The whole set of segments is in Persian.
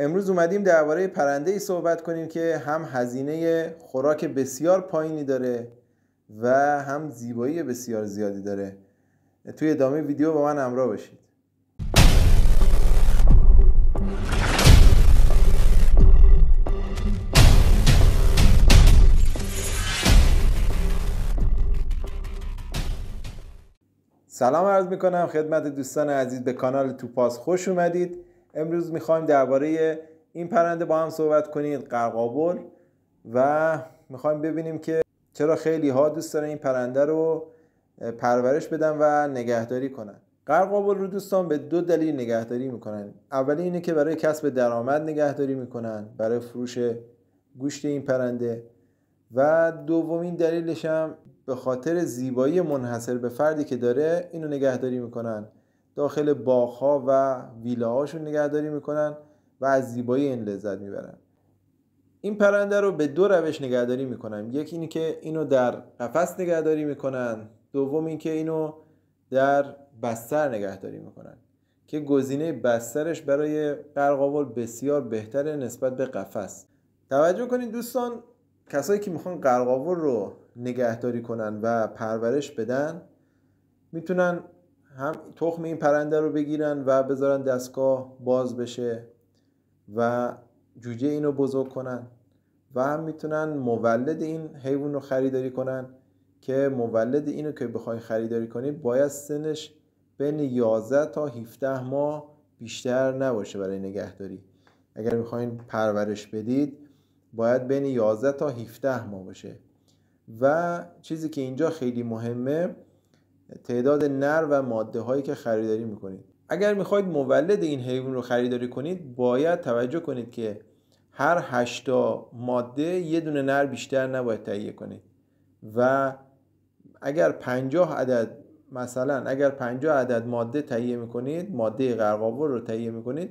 امروز اومدیم درباره پرنده ای صحبت کنیم که هم هزینه خوراک بسیار پایینی داره و هم زیبایی بسیار زیادی داره توی ادامه ویدیو با من همراه باشید سلام عرض میکنم خدمت دوستان عزیز به کانال توپاس خوش اومدید امروز میخوایم درباره این پرنده با هم صحبت کنیم قرقابل و میخوایم ببینیم که چرا خیلی ها دوست دارن این پرنده رو پرورش بدن و نگهداری کنن قرقابل رو دوستان به دو دلیل نگهداری میکنن اولی اینه که برای کسب درآمد نگهداری میکنن برای فروش گوشت این پرنده و دومین دلیلش هم به خاطر زیبایی منحصر به فردی که داره اینو نگهداری میکنن داخل باغها و ویلاهاشون نگهداری میکنن و از زیبایی این لذت میبرن این پرنده رو به دو روش نگهداری میکنن یکی اینی که اینو در قفس نگهداری میکنن دوم اینکه اینو در بستر نگهداری میکنن که گزینه بسترش برای قرقاول بسیار بهتره نسبت به قفس توجه کنید دوستان کسایی که میخوان قرقاول رو نگهداری کنن و پرورش بدن میتونن هم تخم این پرنده رو بگیرن و بذارن دستگاه باز بشه و جوجه اینو بزرگ کنن و هم میتونن مولد این حیوان رو خریداری کنن که مولد اینو که بخواین خریداری کنید باید سنش بین 11 تا 17 ماه بیشتر نباشه برای نگهداری اگر میخواین پرورش بدید باید بین 11 تا 17 ماه باشه و چیزی که اینجا خیلی مهمه تعداد نر و ماده هایی که خریداری میکنید اگر میخواید مولد این حیوان رو خریداری کنید باید توجه کنید که هر هشتا ماده یک دونه نر بیشتر نباید تهیه کنید و اگر 50 عدد مثلا اگر 50 عدد ماده تهیه میکنید ماده قرقاور رو تهیه میکنید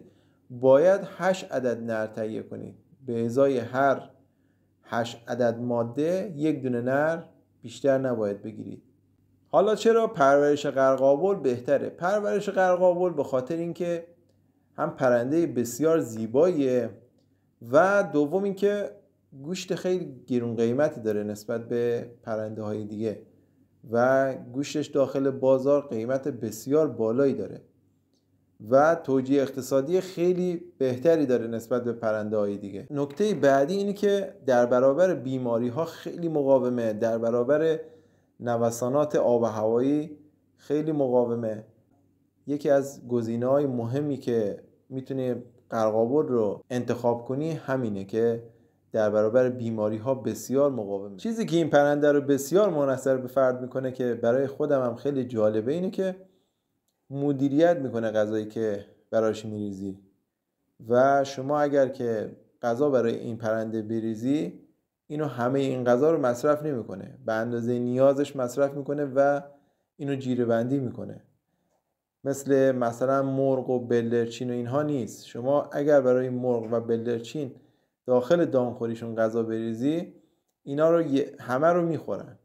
باید 8 عدد نر تهیه کنید به ازای هر 8 عدد ماده یک دونه نر بیشتر نباید بگیرید حالا چرا پرورش قرقاول بهتره پرورش قرقاول به خاطر اینکه هم پرنده بسیار زیباییه و دوم اینکه گوشت خیلی گرون قیمتی داره نسبت به پرنده های دیگه و گوشتش داخل بازار قیمت بسیار بالایی داره و توجیه اقتصادی خیلی بهتری داره نسبت به پرنده های دیگه نکته بعدی اینه که در برابر بیماری ها خیلی مقاومه در برابر نوسانات آب و هوایی خیلی مقاومه یکی از گزینه های مهمی که میتونی قرقابور رو انتخاب کنی همینه که در برابر بیماری ها بسیار مقاومه چیزی که این پرنده رو بسیار منصر به فرد میکنه که برای خودم هم خیلی جالبه اینه که مدیریت میکنه غذایی که براش میریزی و شما اگر که غذا برای این پرنده بریزی اینو همه این غذا رو مصرف نمیکنه به اندازه نیازش مصرف میکنه و اینو جیره بندی میکنه مثل مثلا مرغ و بلدرچین و اینها نیست شما اگر برای مرغ و بلدرچین داخل دامخوریشون غذا بریزی اینا رو همه رو میخورن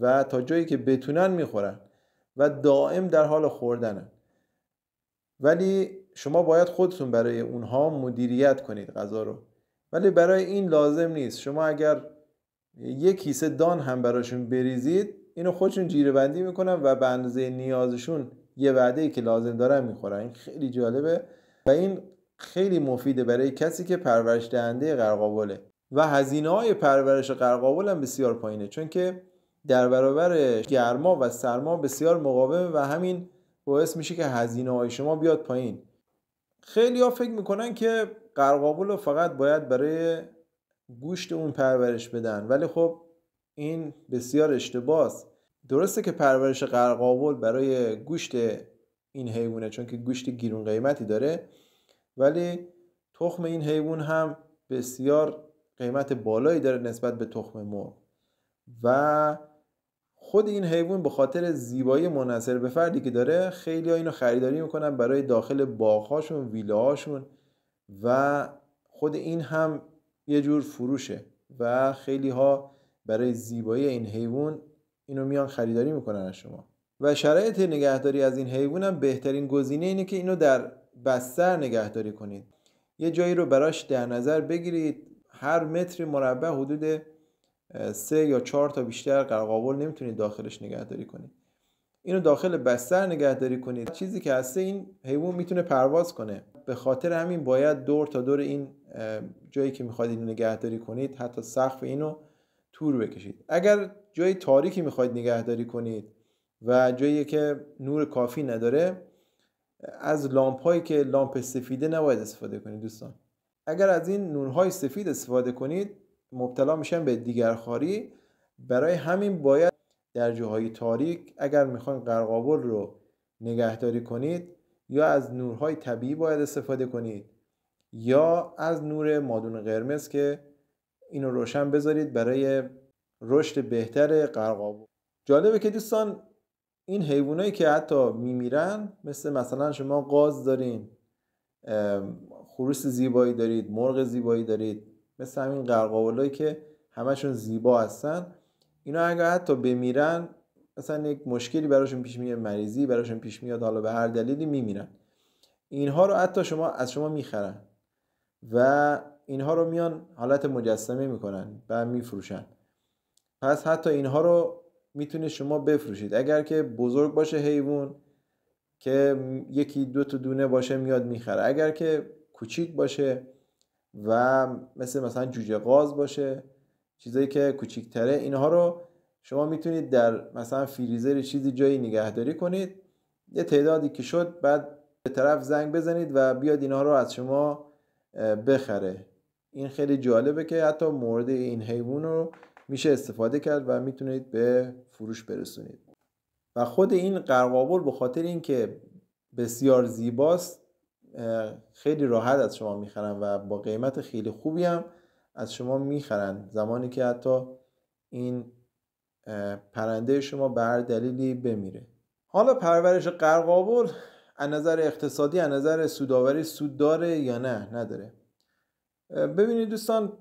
و تا جایی که بتونن میخورن و دائم در حال خوردنن ولی شما باید خودتون برای اونها مدیریت کنید غذا رو ولی برای این لازم نیست شما اگر یک کیسه دان هم براشون بریزید اینو خودشون جیره بندی میکنن و به اندازه نیازشون یه وعده ای که لازم دارن میخورن این خیلی جالبه و این خیلی مفیده برای کسی که پرورش دهنده قرقاوله و هزینه های پرورش قرقاول هم بسیار پایینه چون که در برابر گرما و سرما بسیار مقاومه و همین باعث میشه که هزینه های شما بیاد پایین خیلی ها فکر میکنن که قرقابول رو فقط باید برای گوشت اون پرورش بدن ولی خب این بسیار است درسته که پرورش قرقابول برای گوشت این حیوانه چون که گوشت گیرون قیمتی داره ولی تخم این حیوان هم بسیار قیمت بالایی داره نسبت به تخم مرغ و خود این حیوان به خاطر زیبایی منحصر به فردی که داره خیلی ها اینو خریداری میکنن برای داخل باغهاشون ویلاهاشون و خود این هم یه جور فروشه و خیلی ها برای زیبایی این حیوان اینو میان خریداری میکنن از شما و شرایط نگهداری از این حیوان هم بهترین گزینه اینه که اینو در بستر نگهداری کنید یه جایی رو براش در نظر بگیرید هر متر مربع حدود سه یا چهار تا بیشتر قرقاول نمیتونید داخلش نگهداری کنید اینو داخل بستر نگهداری کنید چیزی که هسته این حیوان میتونه پرواز کنه به خاطر همین باید دور تا دور این جایی که میخواید اینو نگهداری کنید حتی سقف اینو تور بکشید اگر جای تاریکی میخواید نگهداری کنید و جایی که نور کافی نداره از لامپ هایی که لامپ سفیده نباید استفاده کنید دوستان اگر از این نورهای سفید استفاده کنید مبتلا میشن به دیگر خاری برای همین باید در جاهای تاریک اگر میخواین قرقابل رو نگهداری کنید یا از نورهای طبیعی باید استفاده کنید یا از نور مادون قرمز که اینو روشن بذارید برای رشد بهتر قرقابل جالبه که دوستان این حیوانایی که حتی میمیرن مثل مثلا شما قاز دارین خروس زیبایی دارید مرغ زیبایی دارید مثل همین قرقاولایی که همشون زیبا هستن اینا اگر حتی بمیرن مثلا یک مشکلی براشون پیش میاد مریضی براشون پیش میاد حالا به هر دلیلی میمیرن اینها رو حتی شما از شما میخرن و اینها رو میان حالت مجسمه میکنن و میفروشن پس حتی اینها رو میتونه شما بفروشید اگر که بزرگ باشه حیوان که یکی دو تا دونه باشه میاد میخره اگر که کوچیک باشه و مثل مثلا جوجه قاز باشه چیزایی که کوچیکتره اینها رو شما میتونید در مثلا فریزر چیزی جایی نگهداری کنید یه تعدادی که شد بعد به طرف زنگ بزنید و بیاد اینها رو از شما بخره این خیلی جالبه که حتی مورد این حیوان رو میشه استفاده کرد و میتونید به فروش برسونید و خود این قرقاول به خاطر اینکه بسیار زیباست خیلی راحت از شما میخرن و با قیمت خیلی خوبی هم از شما میخرن زمانی که حتی این پرنده شما به دلیلی بمیره حالا پرورش قرقابل از نظر اقتصادی از نظر سوداوری سود داره یا نه نداره ببینید دوستان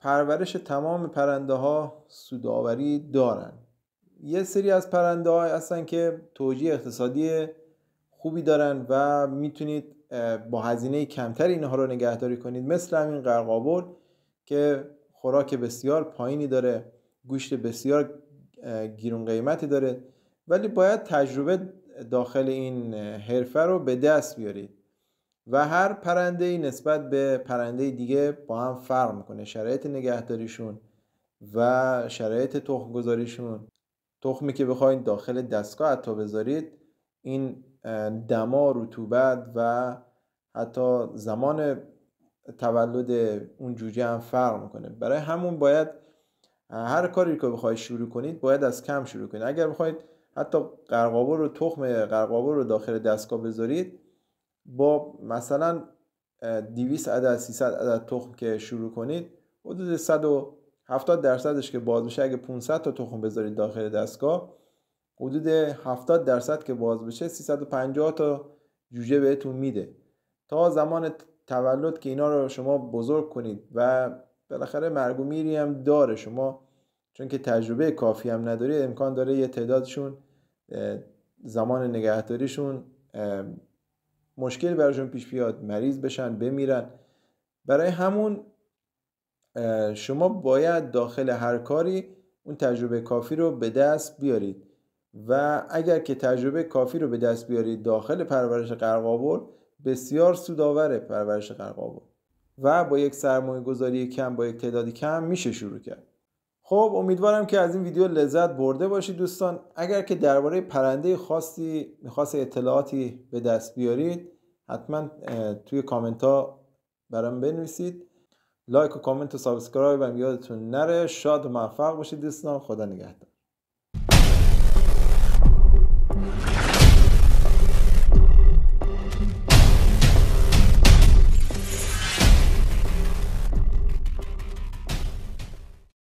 پرورش تمام پرنده ها سوداوری دارن یه سری از پرنده های هستن که توجیه اقتصادی خوبی دارن و میتونید با هزینه کمتری اینها رو نگهداری کنید مثل همین قرقاول که خوراک بسیار پایینی داره گوشت بسیار گیرون قیمتی داره ولی باید تجربه داخل این حرفه رو به دست بیارید و هر پرنده ای نسبت به پرنده دیگه با هم فرق میکنه شرایط نگهداریشون و شرایط تخم گذاریشون تخمی که بخواید داخل دستگاه حتی بذارید این دما رطوبت و حتی زمان تولد اون جوجه هم فرق میکنه برای همون باید هر کاری که بخواید شروع کنید باید از کم شروع کنید اگر بخواید حتی قرقاوه رو تخم قرقاوه رو داخل دستگاه بذارید با مثلا 200 عدد 300 عدد تخم که شروع کنید حدود 170 درصدش که باز میشه اگه 500 تا تخم بذارید داخل دستگاه حدود 70 درصد که باز بشه 350 تا جوجه بهتون میده تا زمان تولد که اینا رو شما بزرگ کنید و بالاخره مرگ و هم داره شما چون که تجربه کافی هم نداری امکان داره یه تعدادشون زمان نگهداریشون مشکل براشون پیش بیاد مریض بشن بمیرن برای همون شما باید داخل هر کاری اون تجربه کافی رو به دست بیارید و اگر که تجربه کافی رو به دست بیارید داخل پرورش قرقاول بسیار سودآور پرورش قرقاول و با یک سرمایه گذاری کم با یک تعدادی کم میشه شروع کرد خب امیدوارم که از این ویدیو لذت برده باشید دوستان اگر که درباره پرنده خاصی میخواست اطلاعاتی به دست بیارید حتما توی کامنت ها برام بنویسید لایک و کامنت و سابسکرایب هم یادتون نره شاد و موفق باشید دوستان خدا نگهدار